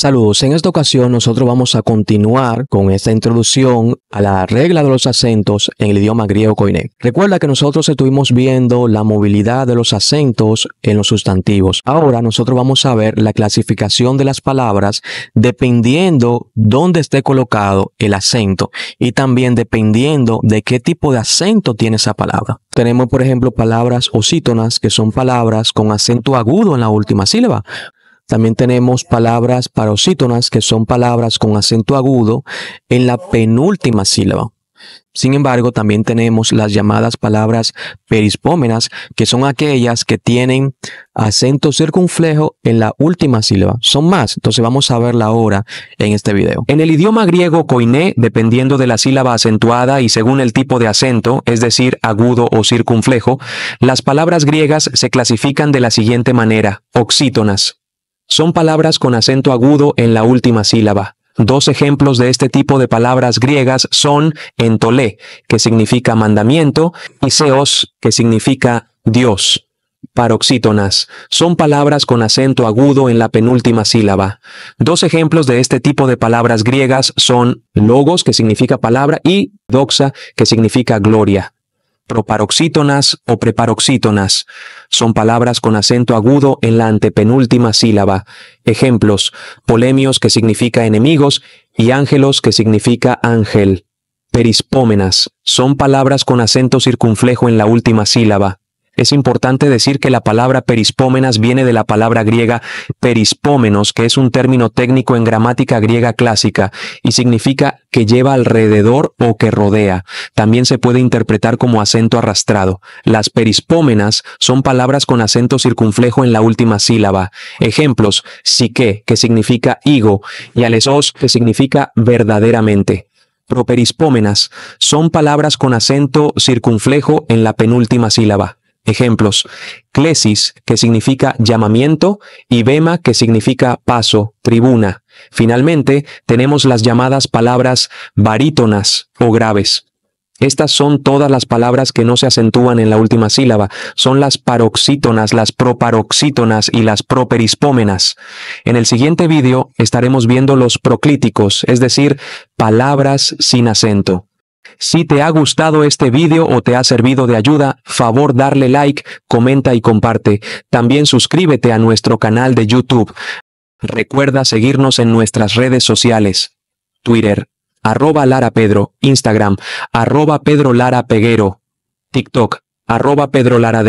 Saludos, en esta ocasión nosotros vamos a continuar con esta introducción a la regla de los acentos en el idioma griego koiné. Recuerda que nosotros estuvimos viendo la movilidad de los acentos en los sustantivos. Ahora nosotros vamos a ver la clasificación de las palabras dependiendo dónde esté colocado el acento y también dependiendo de qué tipo de acento tiene esa palabra. Tenemos por ejemplo palabras osítonas que son palabras con acento agudo en la última sílaba, también tenemos palabras paroxítonas, que son palabras con acento agudo en la penúltima sílaba. Sin embargo, también tenemos las llamadas palabras perispómenas, que son aquellas que tienen acento circunflejo en la última sílaba. Son más, entonces vamos a verla ahora en este video. En el idioma griego koiné, dependiendo de la sílaba acentuada y según el tipo de acento, es decir, agudo o circunflejo, las palabras griegas se clasifican de la siguiente manera, oxítonas. Son palabras con acento agudo en la última sílaba. Dos ejemplos de este tipo de palabras griegas son entolé, que significa mandamiento, y seos, que significa Dios. Paroxítonas. Son palabras con acento agudo en la penúltima sílaba. Dos ejemplos de este tipo de palabras griegas son logos, que significa palabra, y doxa, que significa gloria proparoxítonas o preparoxítonas. Son palabras con acento agudo en la antepenúltima sílaba. Ejemplos, polemios que significa enemigos y ángelos que significa ángel. Perispómenas son palabras con acento circunflejo en la última sílaba. Es importante decir que la palabra perispómenas viene de la palabra griega perispómenos, que es un término técnico en gramática griega clásica y significa que lleva alrededor o que rodea. También se puede interpretar como acento arrastrado. Las perispómenas son palabras con acento circunflejo en la última sílaba. Ejemplos, psique, que significa higo, y alesos, que significa verdaderamente properispómenas son palabras con acento circunflejo en la penúltima sílaba. Ejemplos, clesis, que significa llamamiento, y bema, que significa paso, tribuna. Finalmente, tenemos las llamadas palabras barítonas o graves. Estas son todas las palabras que no se acentúan en la última sílaba, son las paroxítonas, las proparoxítonas y las properispómenas. En el siguiente vídeo estaremos viendo los proclíticos, es decir, palabras sin acento. Si te ha gustado este vídeo o te ha servido de ayuda, favor darle like, comenta y comparte. También suscríbete a nuestro canal de YouTube. Recuerda seguirnos en nuestras redes sociales. Twitter, arroba Lara Pedro, Instagram, arroba Pedro Lara Peguero, TikTok, arroba Pedro Lara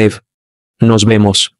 Nos vemos.